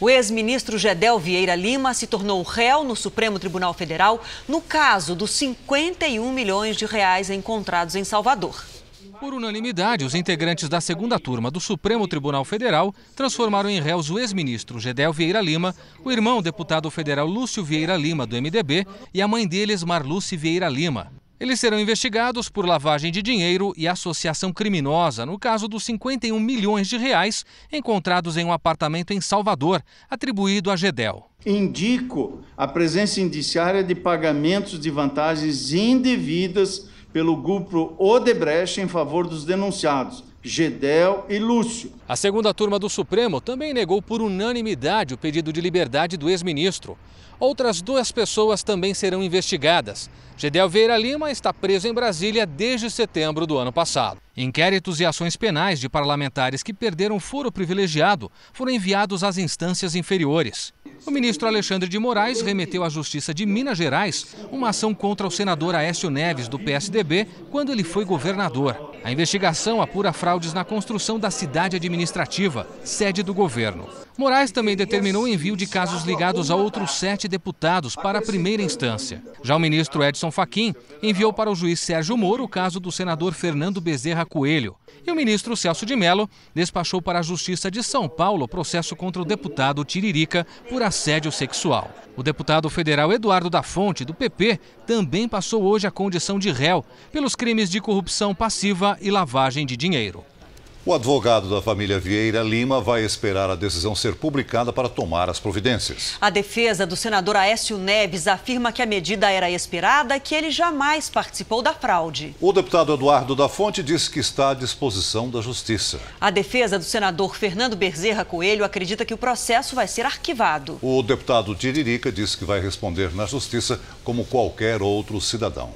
O ex-ministro Gedel Vieira Lima se tornou réu no Supremo Tribunal Federal no caso dos 51 milhões de reais encontrados em Salvador. Por unanimidade, os integrantes da segunda turma do Supremo Tribunal Federal transformaram em réus o ex-ministro Gedel Vieira Lima, o irmão deputado federal Lúcio Vieira Lima, do MDB, e a mãe deles, Marluce Vieira Lima. Eles serão investigados por lavagem de dinheiro e associação criminosa no caso dos 51 milhões de reais encontrados em um apartamento em Salvador, atribuído a Gedel. Indico a presença indiciária de pagamentos de vantagens indevidas pelo grupo Odebrecht em favor dos denunciados, Gedel e Lúcio. A segunda turma do Supremo também negou por unanimidade o pedido de liberdade do ex-ministro. Outras duas pessoas também serão investigadas. Gedel Vieira Lima está preso em Brasília desde setembro do ano passado. Inquéritos e ações penais de parlamentares que perderam foro privilegiado foram enviados às instâncias inferiores. O ministro Alexandre de Moraes remeteu à Justiça de Minas Gerais uma ação contra o senador Aécio Neves, do PSDB, quando ele foi governador. A investigação apura fraudes na construção da cidade administrativa, sede do governo. Moraes também determinou o envio de casos ligados a outros sete deputados para a primeira instância. Já o ministro Edson Fachin enviou para o juiz Sérgio Moro o caso do senador Fernando Bezerra Coelho. E o ministro Celso de Mello despachou para a Justiça de São Paulo o processo contra o deputado Tiririca por assédio sexual. O deputado federal Eduardo da Fonte, do PP, também passou hoje a condição de réu pelos crimes de corrupção passiva e lavagem de dinheiro. O advogado da família Vieira Lima vai esperar a decisão ser publicada para tomar as providências. A defesa do senador Aécio Neves afirma que a medida era esperada e que ele jamais participou da fraude. O deputado Eduardo da Fonte diz que está à disposição da justiça. A defesa do senador Fernando Bezerra Coelho acredita que o processo vai ser arquivado. O deputado Tiririca diz que vai responder na justiça como qualquer outro cidadão.